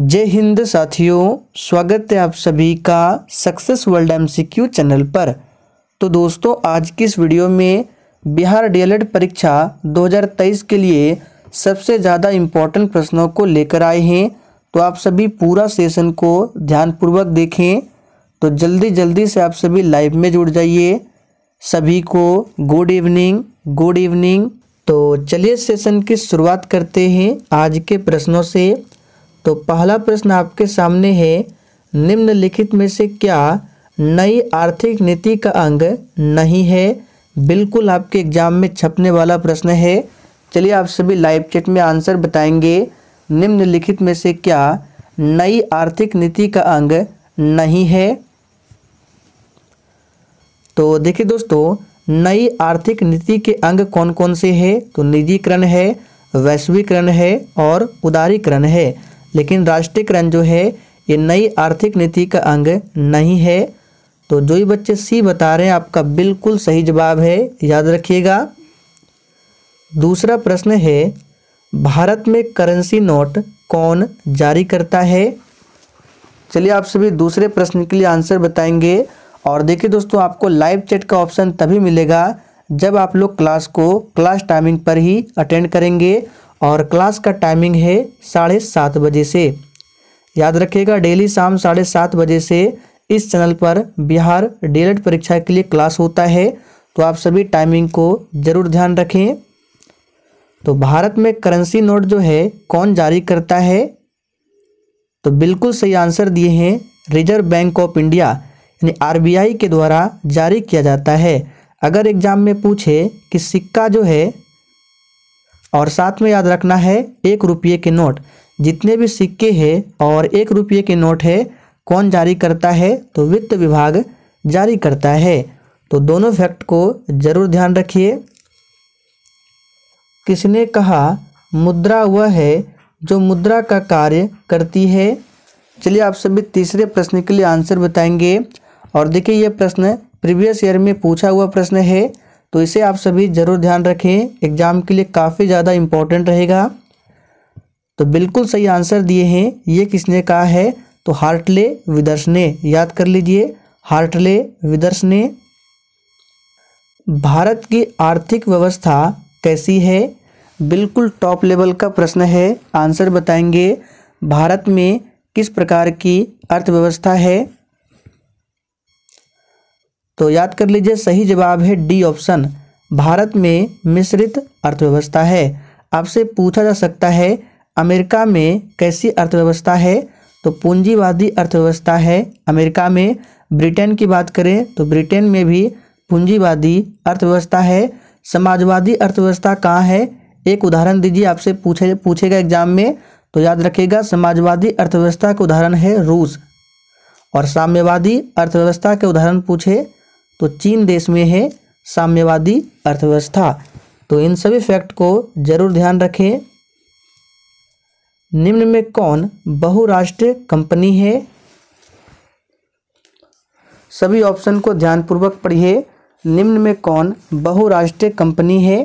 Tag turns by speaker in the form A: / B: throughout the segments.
A: जय हिंद साथियों स्वागत है आप सभी का सक्सेस वर्ल्ड एमसीक्यू चैनल पर तो दोस्तों आज की इस वीडियो में बिहार डीएलएड परीक्षा 2023 के लिए सबसे ज़्यादा इम्पोर्टेंट प्रश्नों को लेकर आए हैं तो आप सभी पूरा सेशन को ध्यानपूर्वक देखें तो जल्दी जल्दी से आप सभी लाइव में जुड़ जाइए सभी को गुड इवनिंग गुड इवनिंग तो चलिए सेशन की शुरुआत करते हैं आज के प्रश्नों से तो पहला प्रश्न आपके सामने है निम्नलिखित में से क्या नई आर्थिक नीति का अंग नहीं है बिल्कुल आपके एग्जाम में छपने वाला प्रश्न है चलिए आप सभी लाइव चैट में आंसर बताएंगे निम्नलिखित में से क्या नई आर्थिक नीति का अंग नहीं है तो देखिए दोस्तों नई आर्थिक नीति के अंग कौन कौन से हैं तो निजीकरण है वैश्वीकरण है और उदारीकरण है लेकिन राष्ट्रीयकरण जो है ये नई आर्थिक नीति का अंग नहीं है तो जो ही बच्चे सी बता रहे हैं आपका बिल्कुल सही जवाब है याद रखिएगा दूसरा प्रश्न है भारत में करेंसी नोट कौन जारी करता है चलिए आप सभी दूसरे प्रश्न के लिए आंसर बताएंगे और देखिए दोस्तों आपको लाइव चैट का ऑप्शन तभी मिलेगा जब आप लोग क्लास को क्लास टाइमिंग पर ही अटेंड करेंगे और क्लास का टाइमिंग है साढ़े सात बजे से याद रखिएगा डेली शाम साढ़े सात बजे से इस चैनल पर बिहार डेलेट परीक्षा के लिए क्लास होता है तो आप सभी टाइमिंग को ज़रूर ध्यान रखें तो भारत में करेंसी नोट जो है कौन जारी करता है तो बिल्कुल सही आंसर दिए हैं रिजर्व बैंक ऑफ इंडिया यानी आरबीआई के द्वारा जारी किया जाता है अगर एग्जाम में पूछे कि सिक्का जो है और साथ में याद रखना है एक रुपये के नोट जितने भी सिक्के हैं और एक रुपये के नोट है कौन जारी करता है तो वित्त विभाग जारी करता है तो दोनों फैक्ट को जरूर ध्यान रखिए किसने कहा मुद्रा वह है जो मुद्रा का कार्य करती है चलिए आप सभी तीसरे प्रश्न के लिए आंसर बताएंगे और देखिए यह प्रश्न प्रीवियस ईयर में पूछा हुआ प्रश्न है तो इसे आप सभी ज़रूर ध्यान रखें एग्ज़ाम के लिए काफ़ी ज़्यादा इम्पोर्टेंट रहेगा तो बिल्कुल सही आंसर दिए हैं ये किसने कहा है तो हार्टले विदर्श ने याद कर लीजिए हार्टले विदर्श ने भारत की आर्थिक व्यवस्था कैसी है बिल्कुल टॉप लेवल का प्रश्न है आंसर बताएंगे भारत में किस प्रकार की अर्थव्यवस्था है तो याद कर लीजिए सही जवाब है डी ऑप्शन भारत में मिश्रित अर्थव्यवस्था है आपसे पूछा जा सकता है अमेरिका में कैसी अर्थव्यवस्था है तो पूंजीवादी अर्थव्यवस्था है अमेरिका में ब्रिटेन की बात करें तो ब्रिटेन में भी पूंजीवादी अर्थव्यवस्था है समाजवादी अर्थव्यवस्था कहाँ है एक उदाहरण दीजिए आपसे पूछे पूछेगा एग्जाम में तो याद रखिएगा समाजवादी अर्थव्यवस्था का उदाहरण है रूस और साम्यवादी अर्थव्यवस्था के उदाहरण पूछे तो चीन देश में है साम्यवादी अर्थव्यवस्था तो इन सभी फैक्ट को जरूर ध्यान रखें निम्न में कौन बहुराष्ट्रीय कंपनी है सभी ऑप्शन को ध्यानपूर्वक पढ़िए निम्न में कौन बहुराष्ट्रीय कंपनी है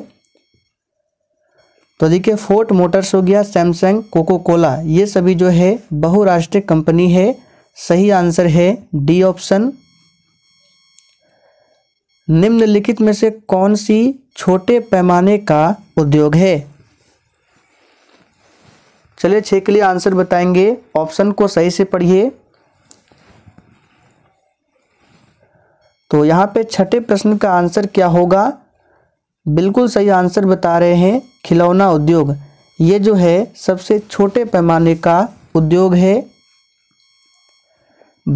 A: तो देखिए फोर्ट मोटर्स हो गया सैमसंग कोको कोला ये सभी जो है बहुराष्ट्रीय कंपनी है सही आंसर है डी ऑप्शन निम्नलिखित में से कौन सी छोटे पैमाने का उद्योग है चलिए छे के लिए आंसर बताएंगे ऑप्शन को सही से पढ़िए तो यहां पे छठे प्रश्न का आंसर क्या होगा बिल्कुल सही आंसर बता रहे हैं खिलौना उद्योग ये जो है सबसे छोटे पैमाने का उद्योग है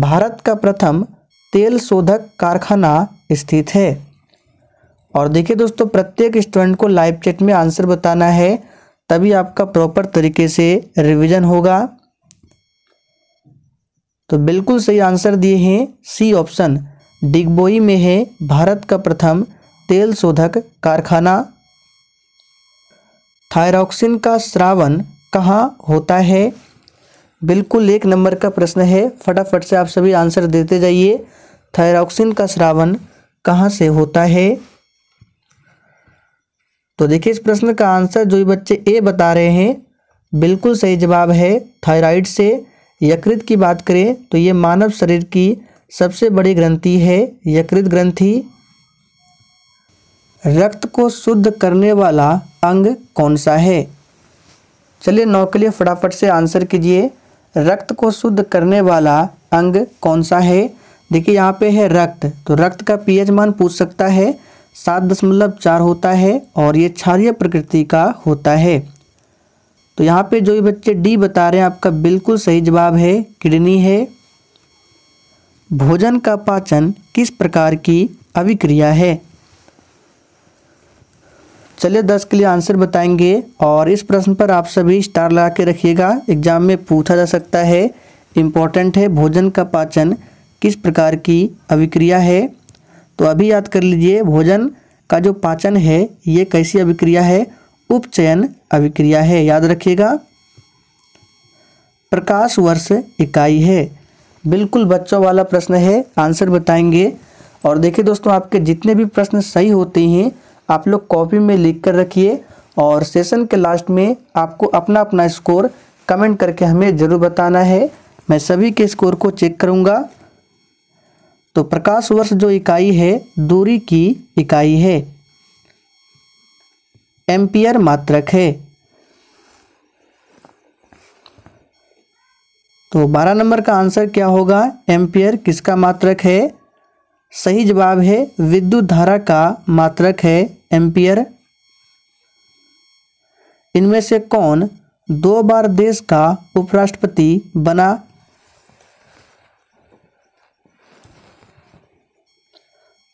A: भारत का प्रथम तेल शोधक कारखाना स्थित है और देखिए दोस्तों प्रत्येक स्टूडेंट को लाइव चैट में आंसर बताना है तभी आपका प्रॉपर तरीके से रिवीजन होगा तो बिल्कुल सही आंसर दिए हैं सी ऑप्शन डिगबोई में है भारत का प्रथम तेल शोधक कारखाना थायरॉक्सिन का श्रावण कहाँ होता है बिल्कुल एक नंबर का प्रश्न है फटाफट से आप सभी आंसर देते जाइए थायरॉक्सिन का श्रावण कहाँ से होता है तो देखिए इस प्रश्न का आंसर जो बच्चे ए बता रहे हैं बिल्कुल सही जवाब है थायराइड से यकृत की बात करें तो ये मानव शरीर की सबसे बड़ी ग्रंथि है यकृत ग्रंथि रक्त को शुद्ध करने वाला अंग कौन सा है चलिए नौ के लिए फटाफट से आंसर कीजिए रक्त को शुद्ध करने वाला अंग कौन सा है देखिए यहाँ पे है रक्त तो रक्त का पीएच मान पूछ सकता है सात दशमलव चार होता है और ये क्षारिय प्रकृति का होता है तो यहाँ पे जो ये बच्चे डी बता रहे हैं आपका बिल्कुल सही जवाब है किडनी है भोजन का पाचन किस प्रकार की अभिक्रिया है चलिए दस के लिए आंसर बताएंगे और इस प्रश्न पर आप सभी स्टार लगा के रखिएगा एग्जाम में पूछा जा सकता है इम्पॉर्टेंट है भोजन का पाचन किस प्रकार की अभिक्रिया है तो अभी याद कर लीजिए भोजन का जो पाचन है ये कैसी अभिक्रिया है उपचयन अभिक्रिया है याद रखिएगा प्रकाश वर्ष इकाई है बिल्कुल बच्चों वाला प्रश्न है आंसर बताएंगे और देखिए दोस्तों आपके जितने भी प्रश्न सही होते हैं आप लोग कॉपी में लिख कर रखिए और सेशन के लास्ट में आपको अपना अपना स्कोर कमेंट करके हमें ज़रूर बताना है मैं सभी के स्कोर को चेक करूँगा तो प्रकाश वर्ष जो इकाई है दूरी की इकाई है एम्पियर मात्रक है तो बारह नंबर का आंसर क्या होगा एम्पियर किसका मात्रक है सही जवाब है विद्युत धारा का मात्रक है एम्पियर इनमें से कौन दो बार देश का उपराष्ट्रपति बना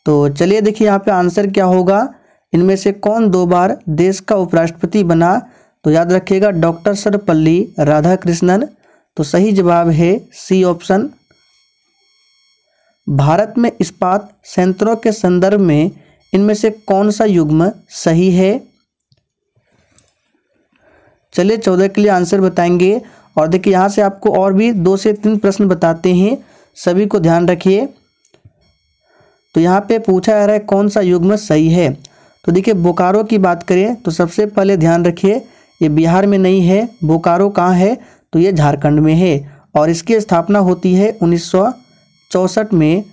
A: तो चलिए देखिए यहां पे आंसर क्या होगा इनमें से कौन दो बार देश का उपराष्ट्रपति बना तो याद रखिएगा डॉक्टर सर्वपल्ली राधाकृष्णन तो सही जवाब है सी ऑप्शन भारत में इस्पात संयंत्रों के संदर्भ में इनमें से कौन सा युग्म सही है चलिए चौदह के लिए आंसर बताएंगे और देखिए यहाँ से आपको और भी दो से तीन प्रश्न बताते हैं सभी को ध्यान रखिए तो यहाँ पे पूछा जा रहा है कौन सा युग्म सही है तो देखिए बोकारो की बात करें तो सबसे पहले ध्यान रखिए ये बिहार में नहीं है बोकारो कहाँ है तो ये झारखंड में है और इसकी स्थापना होती है उन्नीस में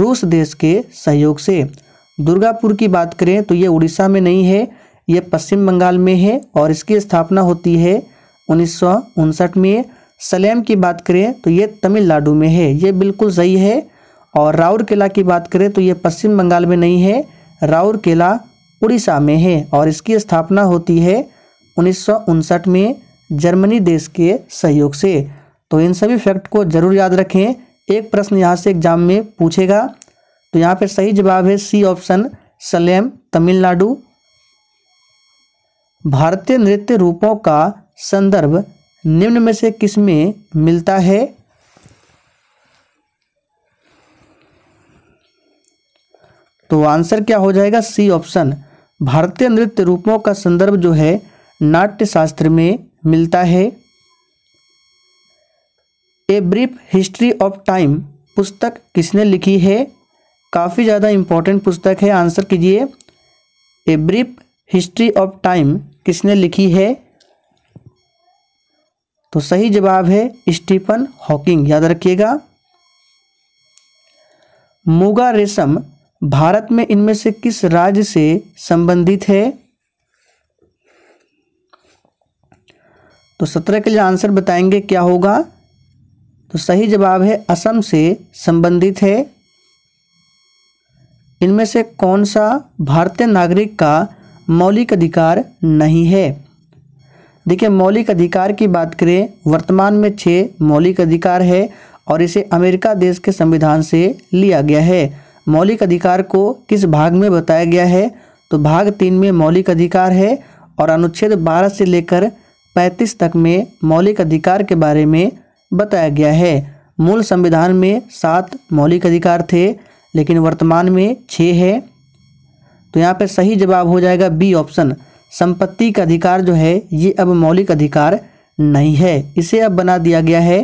A: रूस देश के सहयोग से दुर्गापुर की बात करें तो ये उड़ीसा में नहीं है ये पश्चिम बंगाल में है और इसकी स्थापना होती है उन्नीस में सलेम की बात करें तो ये तमिलनाडु में है ये बिल्कुल सही है और राउरकेला की बात करें तो ये पश्चिम बंगाल में नहीं है राउरकेला उड़ीसा में है और इसकी स्थापना होती है उन्नीस में जर्मनी देश के सहयोग से तो इन सभी फैक्ट को जरूर याद रखें एक प्रश्न यहाँ से एग्जाम में पूछेगा तो यहाँ पे सही जवाब है सी ऑप्शन सलेम तमिलनाडु भारतीय नृत्य रूपों का संदर्भ निम्न में से किस में मिलता है तो आंसर क्या हो जाएगा सी ऑप्शन भारतीय नृत्य रूपों का संदर्भ जो है नाट्य शास्त्र में मिलता है a brief history of time पुस्तक किसने लिखी है काफ़ी ज़्यादा इम्पोर्टेंट पुस्तक है आंसर कीजिए a brief history of time किसने लिखी है तो सही जवाब है स्टीफन हॉकिंग याद रखिएगा मुगा रेशम भारत में इनमें से किस राज्य से संबंधित है तो सत्रह के लिए आंसर बताएंगे क्या होगा तो सही जवाब है असम से संबंधित है इनमें से कौन सा भारतीय नागरिक का मौलिक अधिकार नहीं है देखिए मौलिक अधिकार की बात करें वर्तमान में छः मौलिक अधिकार है और इसे अमेरिका देश के संविधान से लिया गया है मौलिक अधिकार को किस भाग में बताया गया है तो भाग तीन में मौलिक अधिकार है और अनुच्छेद बारह से लेकर पैंतीस तक में मौलिक अधिकार के बारे में बताया गया है मूल संविधान में सात मौलिक अधिकार थे लेकिन वर्तमान में छः है तो यहाँ पर सही जवाब हो जाएगा बी ऑप्शन संपत्ति का अधिकार जो है ये अब मौलिक अधिकार नहीं है इसे अब बना दिया गया है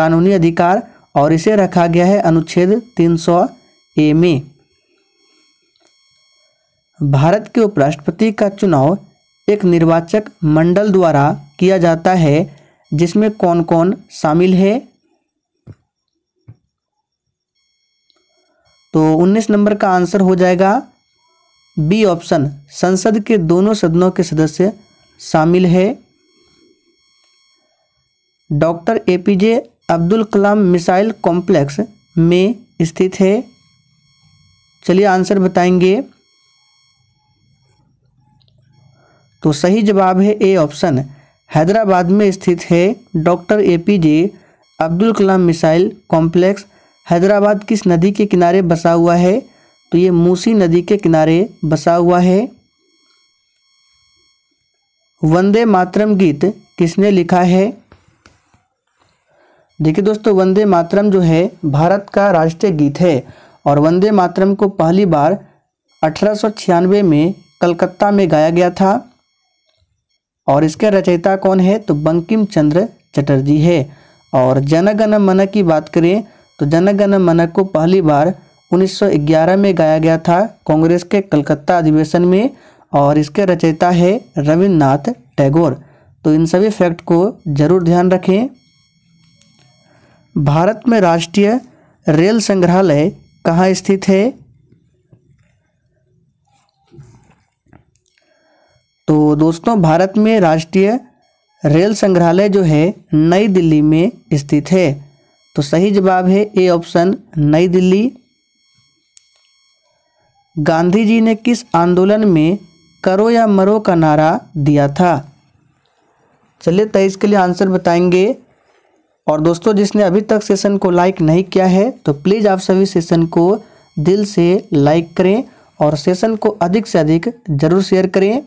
A: कानूनी अधिकार और इसे रखा गया है अनुच्छेद 300 ए में भारत के उपराष्ट्रपति का चुनाव एक निर्वाचक मंडल द्वारा किया जाता है जिसमें कौन कौन शामिल है तो 19 नंबर का आंसर हो जाएगा बी ऑप्शन संसद के दोनों सदनों के सदस्य शामिल है doctor A P J Abdul Kalam missile complex में स्थित है चलिए आंसर बताएंगे तो सही जवाब है ए ऑप्शन हैदराबाद में स्थित है doctor A P J Abdul Kalam missile complex Hyderabad किस नदी के किनारे बसा हुआ है तो ये मूसी नदी के किनारे बसा हुआ है वंदे मातरम गीत किसने लिखा है देखिए दोस्तों वंदे मातरम जो है भारत का राष्ट्रीय गीत है और वंदे मातरम को पहली बार अठारह में कलकत्ता में गाया गया था और इसका रचयिता कौन है तो बंकिम चंद्र चटर्जी है और जनगण मन की बात करें तो जनगण मन को पहली बार 1911 में गाया गया था कांग्रेस के कलकत्ता अधिवेशन में और इसके रचयिता है रविन्द्रनाथ टैगोर तो इन सभी फैक्ट को जरूर ध्यान रखें भारत में राष्ट्रीय रेल संग्रहालय कहाँ स्थित है तो दोस्तों भारत में राष्ट्रीय रेल संग्रहालय जो है नई दिल्ली में स्थित है तो सही जवाब है ए ऑप्शन नई दिल्ली गांधी जी ने किस आंदोलन में करो या मरो का नारा दिया था चलिए तेईस के लिए आंसर बताएंगे और दोस्तों जिसने अभी तक सेशन को लाइक नहीं किया है तो प्लीज़ आप सभी सेशन को दिल से लाइक करें और सेशन को अधिक से अधिक जरूर शेयर करें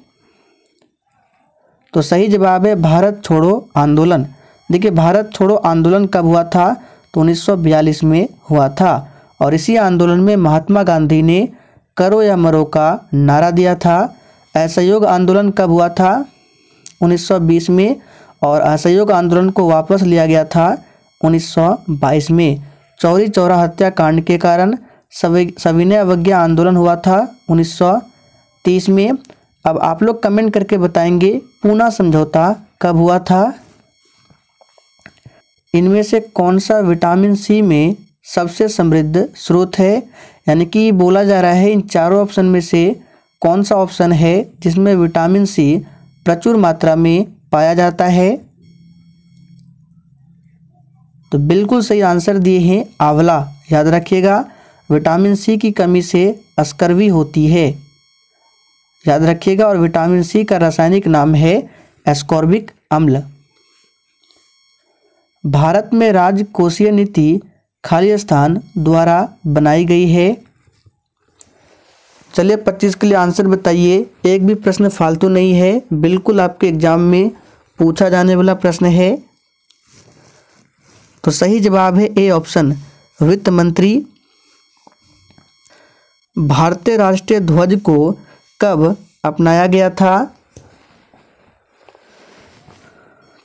A: तो सही जवाब है भारत छोड़ो आंदोलन देखिए भारत छोड़ो आंदोलन कब हुआ था तो उन्नीस में हुआ था और इसी आंदोलन में महात्मा गांधी ने करो या मरो का नारा दिया था असहयोग आंदोलन कब हुआ था 1920 में और असहयोग आंदोलन को वापस लिया गया था 1922 में चौरी चौरा हत्याकांड के कारण सविनय अवज्ञा आंदोलन हुआ था 1930 में अब आप लोग कमेंट करके बताएंगे पूना समझौता कब हुआ था इनमें से कौन सा विटामिन सी में सबसे समृद्ध स्रोत है यानी कि बोला जा रहा है इन चारों ऑप्शन में से कौन सा ऑप्शन है जिसमें विटामिन सी प्रचुर मात्रा में पाया जाता है तो बिल्कुल सही आंसर दिए हैं आंवला याद रखिएगा विटामिन सी की कमी से अस्कर्वी होती है याद रखिएगा और विटामिन सी का रासायनिक नाम है एस्कॉर्बिक अम्ल भारत में राजकोषीय नीति खाली स्थान द्वारा बनाई गई है चलिए पच्चीस के लिए आंसर बताइए एक भी प्रश्न फालतू नहीं है बिल्कुल आपके एग्जाम में पूछा जाने वाला प्रश्न है तो सही जवाब है ए ऑप्शन वित्त मंत्री भारतीय राष्ट्रीय ध्वज को कब अपनाया गया था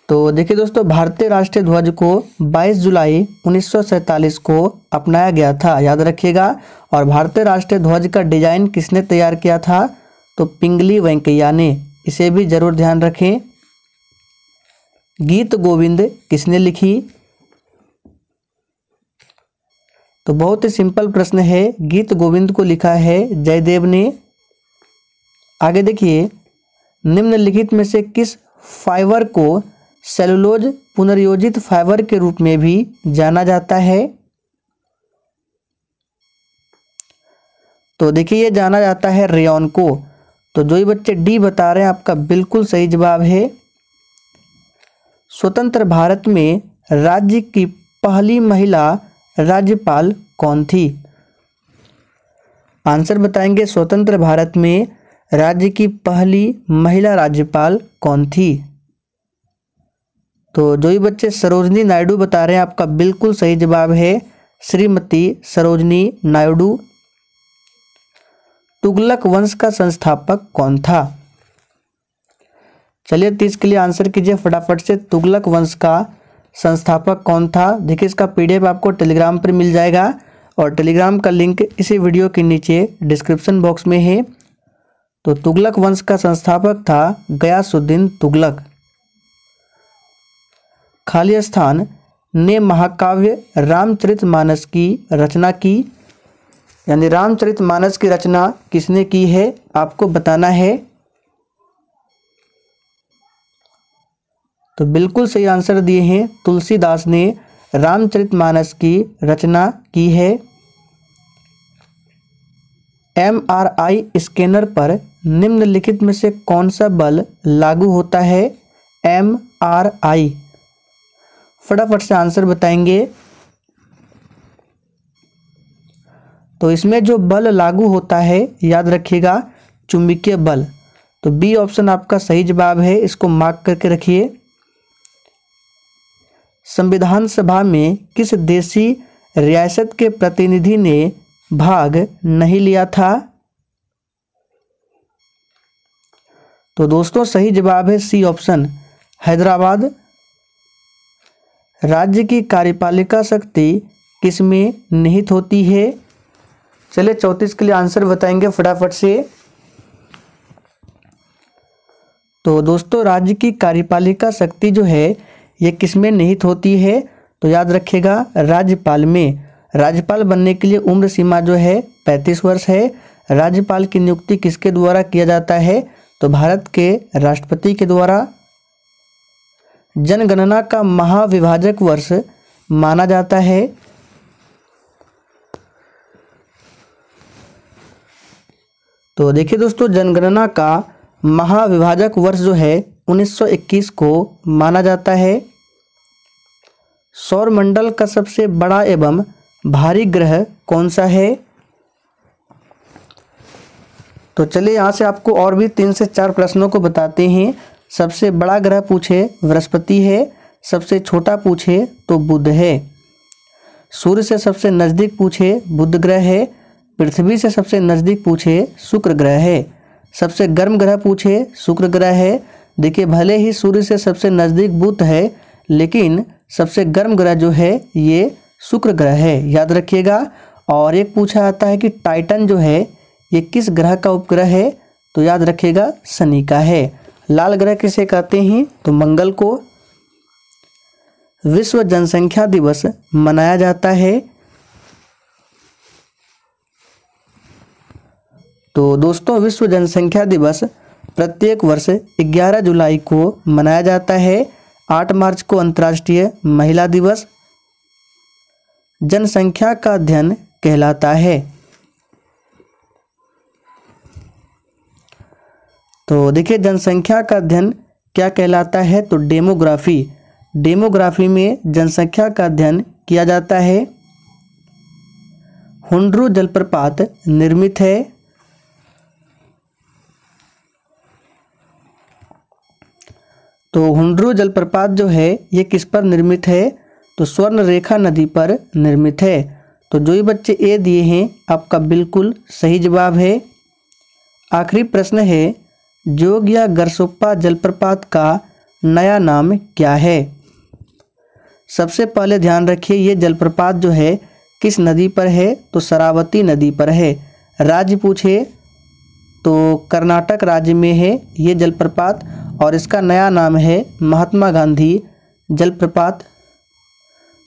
A: तो देखिए दोस्तों भारतीय राष्ट्रीय ध्वज को 22 जुलाई उन्नीस को अपनाया गया था याद रखिएगा और भारतीय राष्ट्रीय ध्वज का डिजाइन किसने तैयार किया था तो पिंगली वेंकैया ने इसे भी जरूर ध्यान रखें गीत गोविंद किसने लिखी तो बहुत ही सिंपल प्रश्न है गीत गोविंद को लिखा है जयदेव ने आगे देखिए निम्नलिखित में से किस फाइबर को सेलुलोज पुनर्योजित फाइबर के रूप में भी जाना जाता है तो देखिए ये जाना जाता है रेयन को तो जो ही बच्चे डी बता रहे हैं आपका बिल्कुल सही जवाब है स्वतंत्र भारत में राज्य की पहली महिला राज्यपाल कौन थी आंसर बताएंगे स्वतंत्र भारत में राज्य की पहली महिला राज्यपाल कौन थी तो जो भी बच्चे सरोजनी नायडू बता रहे हैं आपका बिल्कुल सही जवाब है श्रीमती सरोजनी नायडू तुगलक वंश का संस्थापक कौन था चलिए तीस के लिए आंसर कीजिए फटाफट से तुगलक वंश का संस्थापक कौन था देखिए इसका पीडीएफ आपको टेलीग्राम पर मिल जाएगा और टेलीग्राम का लिंक इसी वीडियो के नीचे डिस्क्रिप्शन बॉक्स में है तो तुगलक वंश का संस्थापक था गयासुद्दीन तुगलक खाली स्थान ने महाकाव्य रामचरितमानस की रचना की यानी रामचरितमानस की रचना किसने की है आपको बताना है तो बिल्कुल सही आंसर दिए हैं तुलसीदास ने रामचरितमानस की रचना की है एम आर आई स्कैनर पर निम्नलिखित में से कौन सा बल लागू होता है एम आर आई फटाफट से आंसर बताएंगे तो इसमें जो बल लागू होता है याद रखिएगा चुंबकीय बल तो बी ऑप्शन आपका सही जवाब है इसको मार्क करके रखिए संविधान सभा में किस देशी रियासत के प्रतिनिधि ने भाग नहीं लिया था तो दोस्तों सही जवाब है सी ऑप्शन हैदराबाद राज्य की कार्यपालिका शक्ति किसमें निहित होती है चलिए चौंतीस के लिए आंसर बताएंगे फटाफट से तो दोस्तों राज्य की कार्यपालिका शक्ति जो है ये किसमें निहित होती है तो याद रखिएगा राज्यपाल में राज्यपाल बनने के लिए उम्र सीमा जो है पैंतीस वर्ष है राज्यपाल की नियुक्ति किसके द्वारा किया जाता है तो भारत के राष्ट्रपति के द्वारा जनगणना का महाविभाजक वर्ष माना जाता है तो देखिए दोस्तों जनगणना का महाविभाजक वर्ष जो है 1921 को माना जाता है सौरमंडल का सबसे बड़ा एवं भारी ग्रह कौन सा है तो चलिए यहाँ से आपको और भी तीन से चार प्रश्नों को बताते हैं सबसे बड़ा ग्रह पूछे बृहस्पति है सबसे छोटा पूछे तो बुध है सूर्य से सबसे नज़दीक पूछे बुध ग्रह है पृथ्वी से सबसे नज़दीक पूछे शुक्र ग्रह है सबसे गर्म ग्रह पूछे शुक्र ग्रह है देखिए भले ही सूर्य से सबसे नज़दीक बुध है लेकिन सबसे गर्म ग्रह जो है ये शुक्र ग्रह है याद रखिएगा और एक पूछा आता है कि टाइटन जो है ये किस ग्रह का उपग्रह है तो याद रखिएगा शनि का है लाल ग्रह किसे कहते हैं तो मंगल को विश्व जनसंख्या दिवस मनाया जाता है तो दोस्तों विश्व जनसंख्या दिवस प्रत्येक वर्ष 11 जुलाई को मनाया जाता है 8 मार्च को अंतर्राष्ट्रीय महिला दिवस जनसंख्या का अध्ययन कहलाता है तो देखिए जनसंख्या का अध्ययन क्या कहलाता है तो डेमोग्राफी डेमोग्राफी में जनसंख्या का अध्ययन किया जाता है हुंड्रू जलप्रपात निर्मित है तो हुंड्रू जलप्रपात जो है ये किस पर निर्मित है तो स्वर्ण रेखा नदी पर निर्मित है तो जो ही बच्चे ए दिए हैं आपका बिल्कुल सही जवाब है आखिरी प्रश्न है जोग या गरसोप्पा जलप्रपात का नया नाम क्या है सबसे पहले ध्यान रखिए ये जलप्रपात जो है किस नदी पर है तो शरावती नदी पर है राज्य पूछे तो कर्नाटक राज्य में है ये जलप्रपात और इसका नया नाम है महात्मा गांधी जलप्रपात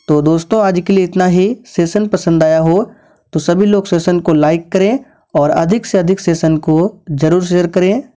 A: तो दोस्तों आज के लिए इतना ही सेशन पसंद आया हो तो सभी लोग सेशन को लाइक करें और अधिक से अधिक सेशन को ज़रूर शेयर करें